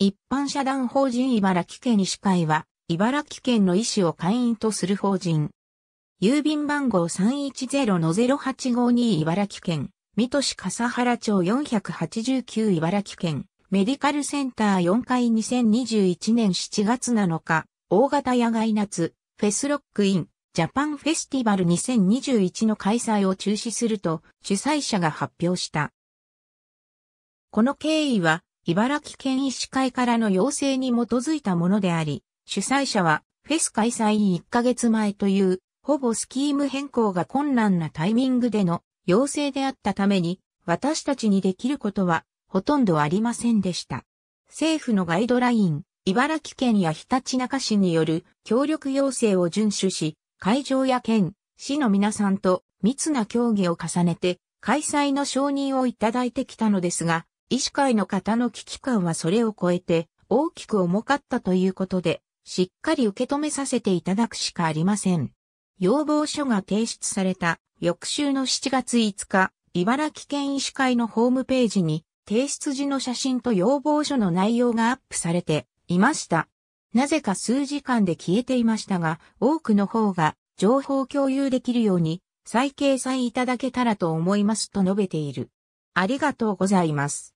一般社団法人茨城県医師会は、茨城県の医師を会員とする法人。郵便番号310-0852茨城県、水戸市笠原町489茨城県、メディカルセンター4階2021年7月7日、大型野外夏、フェスロックイン、ジャパンフェスティバル2021の開催を中止すると主催者が発表した。この経緯は茨城県医師会からの要請に基づいたものであり、主催者はフェス開催1ヶ月前という、ほぼスキーム変更が困難なタイミングでの要請であったために、私たちにできることはほとんどありませんでした。政府のガイドライン、茨城県やひたちなか市による協力要請を遵守し、会場や県、市の皆さんと密な協議を重ねて、開催の承認をいただいてきたのですが、医師会の方の危機感はそれを超えて大きく重かったということで、しっかり受け止めさせていただくしかありません。要望書が提出された翌週の7月5日、茨城県医師会のホームページに提出時の写真と要望書の内容がアップされていました。なぜか数時間で消えていましたが、多くの方が情報共有できるように再掲載いただけたらと思いますと述べている。ありがとうございます。